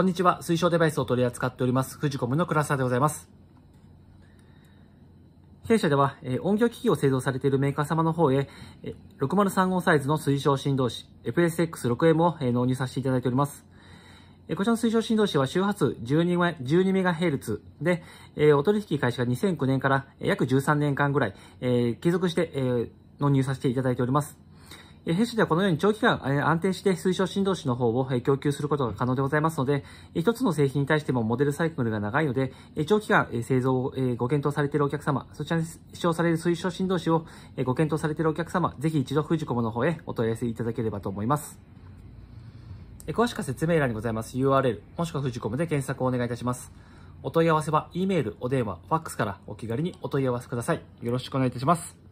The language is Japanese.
こんにちは。推奨デバイスを取り扱っております、富士コムの倉沢でございます。弊社では、え音響機器を製造されているメーカー様の方へ、え603号サイズの推奨振動子 FSX6M を、え納入させていただいております。えこちらの推奨振動子は周波数 12MHz で、えお取引開始が2009年から約13年間ぐらい、え継続して、え納入させていただいております。弊社ではこのように長期間安定して推奨振動子の方を供給することが可能でございますので、一つの製品に対してもモデルサイクルが長いので、長期間製造をご検討されているお客様、そちらに使用される推奨振動子をご検討されているお客様、ぜひ一度富士コムの方へお問い合わせいただければと思います。詳しくは説明欄にございます URL、もしくは富士コムで検索をお願いいたします。お問い合わせは、E メール、お電話、ファックスからお気軽にお問い合わせください。よろしくお願いいたします。